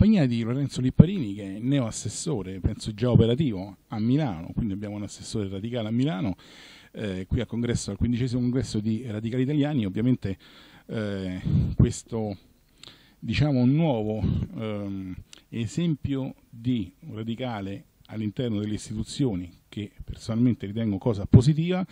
compagnia di Lorenzo Lipparini che è neo assessore, penso già operativo, a Milano, quindi abbiamo un assessore radicale a Milano, eh, qui al, congresso, al quindicesimo congresso di Radicali Italiani, ovviamente eh, questo diciamo nuovo ehm, esempio di un radicale all'interno delle istituzioni che personalmente ritengo cosa positiva,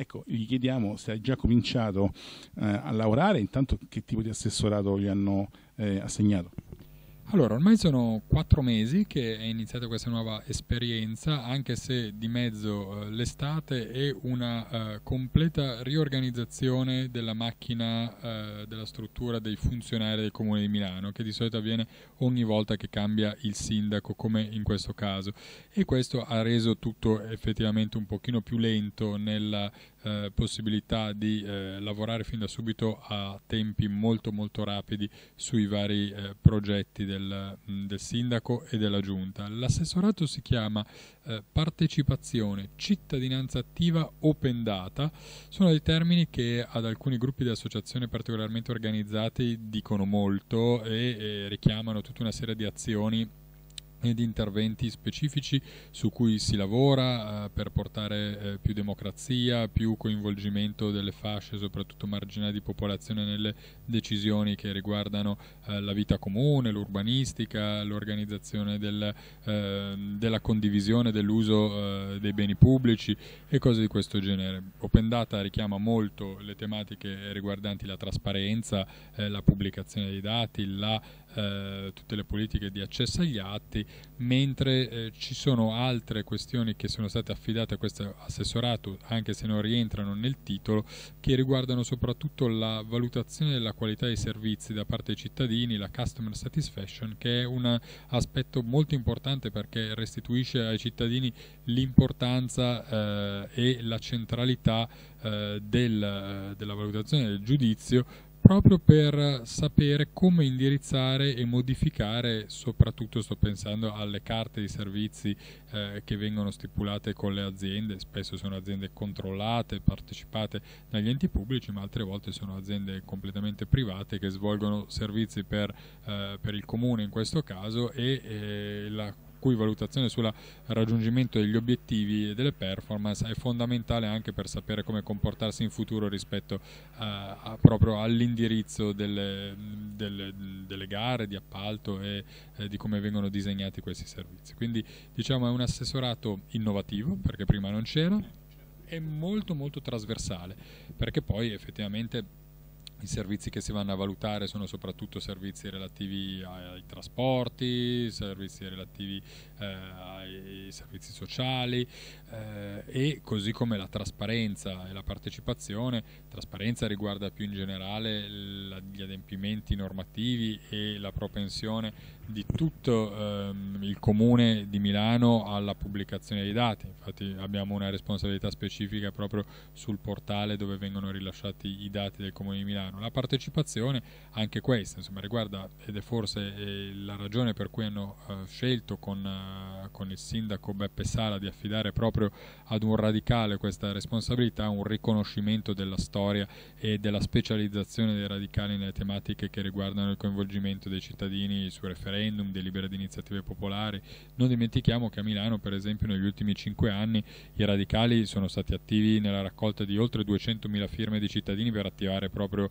Ecco, gli chiediamo se ha già cominciato eh, a lavorare, intanto che tipo di assessorato gli hanno eh, assegnato. Allora, ormai sono quattro mesi che è iniziata questa nuova esperienza, anche se di mezzo uh, l'estate e una uh, completa riorganizzazione della macchina, uh, della struttura dei funzionari del Comune di Milano, che di solito avviene ogni volta che cambia il sindaco, come in questo caso. E questo ha reso tutto effettivamente un pochino più lento nella eh, possibilità di eh, lavorare fin da subito a tempi molto molto rapidi sui vari eh, progetti del, mm, del, sindaco e della giunta. L'assessorato si chiama eh, partecipazione, cittadinanza attiva, open data, sono dei termini che ad alcuni gruppi di associazione particolarmente organizzati dicono molto e, e richiamano tutta una serie di azioni ed interventi specifici su cui si lavora eh, per portare eh, più democrazia, più coinvolgimento delle fasce, soprattutto marginali di popolazione, nelle decisioni che riguardano eh, la vita comune, l'urbanistica, l'organizzazione del, eh, della condivisione dell'uso eh, dei beni pubblici e cose di questo genere. Open Data richiama molto le tematiche riguardanti la trasparenza, eh, la pubblicazione dei dati, la eh, tutte le politiche di accesso agli atti, mentre eh, ci sono altre questioni che sono state affidate a questo assessorato, anche se non rientrano nel titolo, che riguardano soprattutto la valutazione della qualità dei servizi da parte dei cittadini, la customer satisfaction, che è un aspetto molto importante perché restituisce ai cittadini l'importanza eh, e la centralità eh, del, della valutazione del giudizio proprio per sapere come indirizzare e modificare, soprattutto sto pensando alle carte di servizi eh, che vengono stipulate con le aziende, spesso sono aziende controllate, partecipate dagli enti pubblici, ma altre volte sono aziende completamente private che svolgono servizi per, eh, per il comune in questo caso e eh, la cui valutazione sul raggiungimento degli obiettivi e delle performance è fondamentale anche per sapere come comportarsi in futuro rispetto a, eh, a proprio all'indirizzo delle, delle, delle, gare di appalto e eh, di come vengono disegnati questi servizi. Quindi diciamo è un assessorato innovativo perché prima non c'era, è molto molto trasversale perché poi effettivamente i servizi che si vanno a valutare sono soprattutto servizi relativi ai, trasporti, servizi relativi eh, ai servizi sociali eh, e così come la trasparenza e la partecipazione. Trasparenza riguarda più in generale la, gli adempimenti normativi e la propensione di tutto ehm, il comune di Milano alla pubblicazione dei dati. Infatti abbiamo una responsabilità specifica proprio sul portale dove vengono rilasciati i dati del comune di Milano chiaro. La partecipazione, anche questa, insomma, riguarda, ed è forse eh, la ragione per cui hanno eh, scelto con, eh, con, il sindaco Beppe Sala di affidare proprio ad un radicale questa responsabilità, un riconoscimento della storia e della specializzazione dei radicali nelle tematiche che riguardano il coinvolgimento dei cittadini su referendum, delibere di iniziative popolari. Non dimentichiamo che a Milano, per esempio, negli ultimi cinque anni i radicali sono stati attivi nella raccolta di oltre 200.000 firme di cittadini per attivare proprio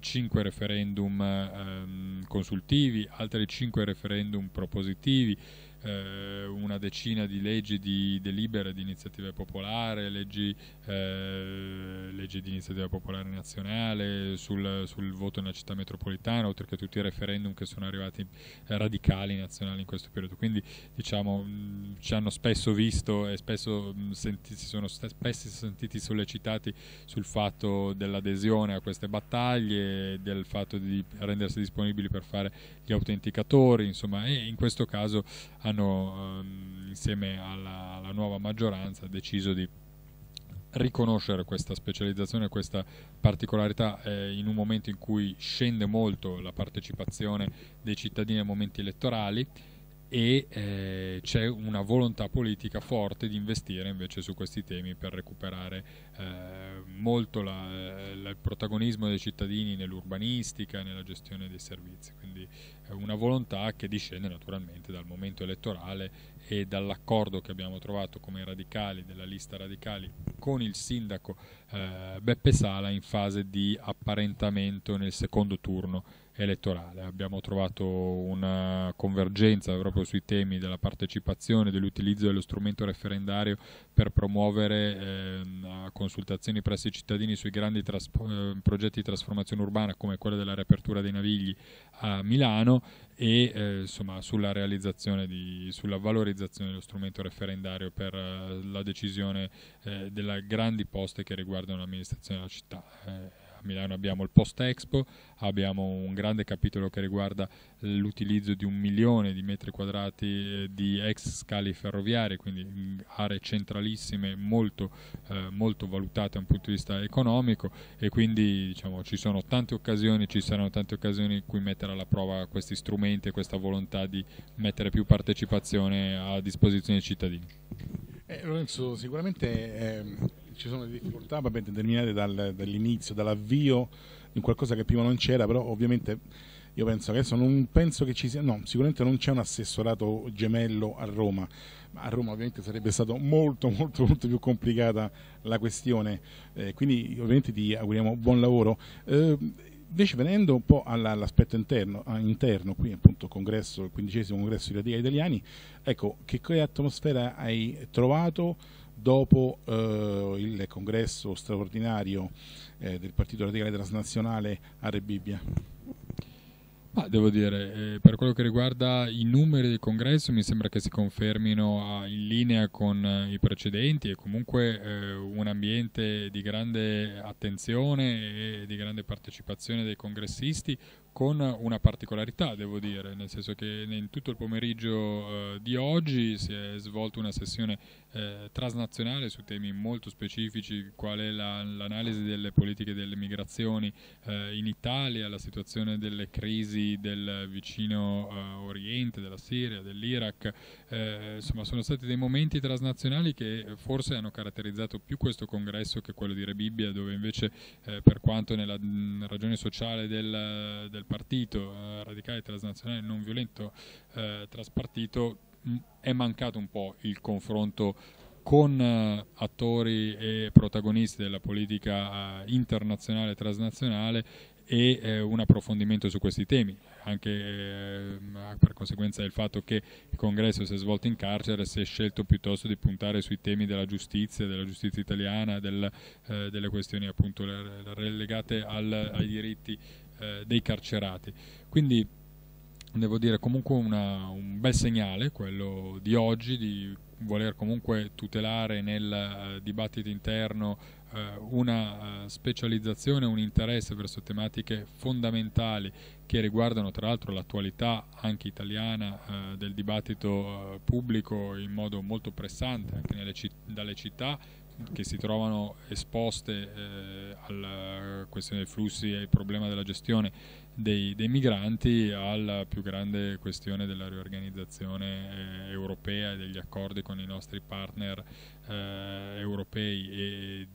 5 eh, referendum ehm, consultivi, altri 5 referendum propositivi, eh, una decina di leggi di delibera di iniziativa popolare, leggi eh, leggi di iniziativa popolare nazionale, sul, sul, voto nella città metropolitana, oltre che tutti i referendum che sono arrivati eh, radicali nazionali in questo periodo. Quindi diciamo, mm, ci hanno spesso visto e spesso mm, senti, si sono spesso sentiti sollecitati sul fatto dell'adesione a queste battaglie, del fatto di rendersi disponibili per fare gli autenticatori, insomma, e in questo caso hanno, mh, ehm, insieme alla, alla nuova maggioranza, deciso di riconoscere questa specializzazione, questa particolarità eh, in un momento in cui scende molto la partecipazione dei cittadini ai momenti elettorali e eh, c'è una volontà politica forte di investire invece su questi temi per recuperare eh, molto la, la, il protagonismo dei cittadini nell'urbanistica, nella gestione dei servizi, quindi è una volontà che discende naturalmente dal momento elettorale e dall'accordo che abbiamo trovato come radicali della lista radicali con il sindaco eh, Beppe Sala in fase di apparentamento nel secondo turno elettorale. Abbiamo trovato una convergenza proprio sui temi della partecipazione, dell'utilizzo dello strumento referendario per promuovere eh, consultazioni presso i cittadini sui grandi traspo- eh, progetti di trasformazione urbana come quello della riapertura dei Navigli a Milano e eh, insomma, sulla, di, sulla valorizzazione dello strumento referendario per eh, la decisione eh, delle grandi poste che riguardano l'amministrazione della città. Eh, Milano abbiamo il Post Expo, abbiamo un grande capitolo che riguarda l'utilizzo di un milione di metri quadrati eh, di ex scali ferroviarie, quindi aree centralissime molto, eh, molto valutate da un punto di vista economico e quindi diciamo, ci sono tante occasioni, ci saranno tante occasioni in cui mettere alla prova questi strumenti e questa volontà di mettere più partecipazione a disposizione dei cittadini. Eh, Lorenzo, sicuramente eh, ci sono difficoltà vabbè, determinate dal, dall'inizio, dall'avvio di qualcosa che prima non c'era, però ovviamente io penso che adesso non penso che ci sia, no, sicuramente non c'è un assessorato gemello a Roma, ma a Roma ovviamente sarebbe stata molto molto molto più complicata la questione, eh, quindi ovviamente ti auguriamo buon lavoro. Eh, invece venendo un po' all'aspetto interno, interno, qui appunto congresso, il quindicesimo congresso di Radicali Italiani, ecco che atmosfera hai trovato? dopo eh, il congresso straordinario eh, del Partito Radicale Transnazionale a Rebibbia. Ah, devo dire, eh, per quello che riguarda i numeri del congresso, mi sembra che si confermino a, ah, in linea con eh, i precedenti e comunque eh, un ambiente di grande attenzione e di grande partecipazione dei congressisti con una particolarità, devo dire, nel senso che in tutto il pomeriggio eh, di oggi si è svolta una sessione eh, transnazionale su temi molto specifici, quale la, l'analisi delle politiche delle migrazioni eh, in Italia, la situazione delle crisi paesi del vicino uh, Oriente, della Siria, dell'Iraq, eh, insomma sono stati dei momenti transnazionali che forse hanno caratterizzato più questo congresso che quello di Re Bibbia, dove invece eh, per quanto nella mh, ragione sociale del, del partito eh, radicale transnazionale non violento eh, traspartito mh, è mancato un po' il confronto con eh, attori e protagonisti della politica internazionale e transnazionale e eh, un approfondimento su questi temi, anche eh, per conseguenza del fatto che il congresso si è svolto in carcere, si è scelto piuttosto di puntare sui temi della giustizia, della giustizia italiana, del, eh, delle questioni appunto legate al, ai diritti eh, dei carcerati. Quindi devo dire comunque una, un bel segnale quello di oggi, di voler comunque tutelare nel eh, dibattito interno eh, una eh, specializzazione, un interesse verso tematiche fondamentali che riguardano tra l'altro l'attualità anche italiana eh, del dibattito eh, pubblico in modo molto pressante anche citt dalle città che si trovano esposte eh, alla eh, questione dei flussi e al problema della gestione dei, dei, migranti alla più grande questione della riorganizzazione eh, europea e degli accordi con i nostri partner eh, europei e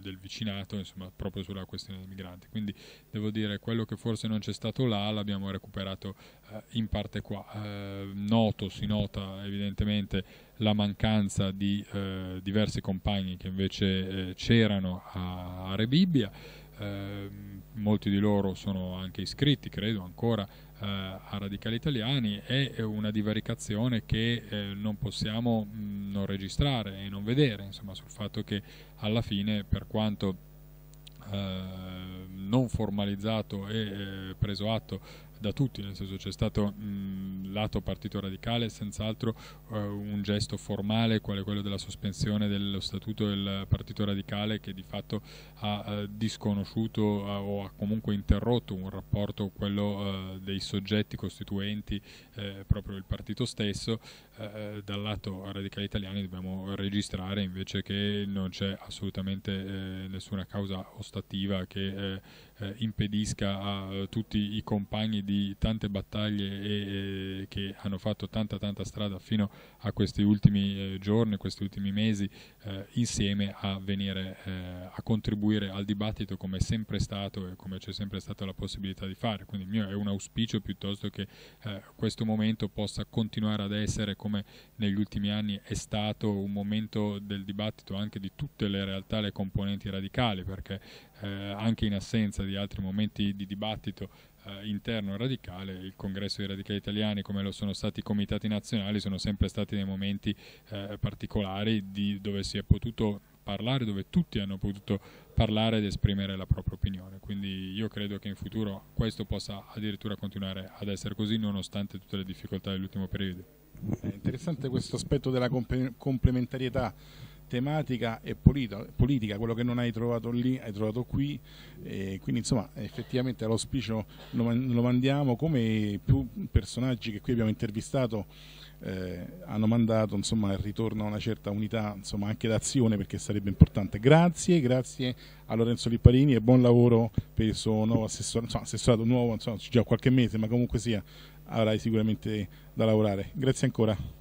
del vicinato, insomma, proprio sulla questione dei migranti. Quindi devo dire quello che forse non c'è stato là l'abbiamo recuperato eh, in parte qua. Eh, noto, si nota evidentemente la mancanza di eh, diversi compagni che invece eh, c'erano a, a Rebibbia Ehm, molti di loro sono anche iscritti, credo ancora, eh, a Radicali Italiani, è una divaricazione che eh, non possiamo mh, mm, non registrare e non vedere, insomma, sul fatto che alla fine, per quanto eh, non formalizzato e eh, preso atto da tutti, nel senso c'è stato mh, mm, lato partito radicale senz'altro eh, un gesto formale, quale quello della sospensione dello statuto del partito radicale che di fatto ha eh, disconosciuto eh, o ha comunque interrotto un rapporto, quello eh, dei soggetti costituenti, eh, proprio il partito stesso. dal lato radicale italiano dobbiamo registrare invece che non c'è assolutamente nessuna causa ostativa che impedisca a tutti i compagni di tante battaglie e che hanno fatto tanta tanta strada fino a questi ultimi eh, giorni, questi ultimi mesi, eh, insieme a venire eh, a contribuire al dibattito come è sempre stato e come c'è sempre stata la possibilità di fare. Quindi il mio è un auspicio piuttosto che eh, questo momento possa continuare ad essere come negli ultimi anni è stato un momento del dibattito anche di tutte le realtà, le componenti radicali, perché eh, anche in assenza di altri momenti di dibattito eh, interno radicale, il congresso dei radicali italiani come lo sono stati i comitati nazionali sono sempre stati dei momenti eh, particolari di, dove si è potuto parlare, dove tutti hanno potuto parlare ed esprimere la propria opinione, quindi io credo che in futuro questo possa addirittura continuare ad essere così nonostante tutte le difficoltà dell'ultimo periodo. È interessante questo aspetto della complementarietà tematica e politica, quello che non hai trovato lì hai trovato qui, e quindi insomma effettivamente l'auspicio lo, mandiamo come più personaggi che qui abbiamo intervistato eh, hanno mandato insomma, il ritorno a una certa unità insomma, anche d'azione perché sarebbe importante. Grazie, grazie a Lorenzo Lipparini e buon lavoro per il suo nuovo assessor insomma, assessorato, nuovo, insomma, già qualche mese, ma comunque sia avrai sicuramente da lavorare. Grazie ancora.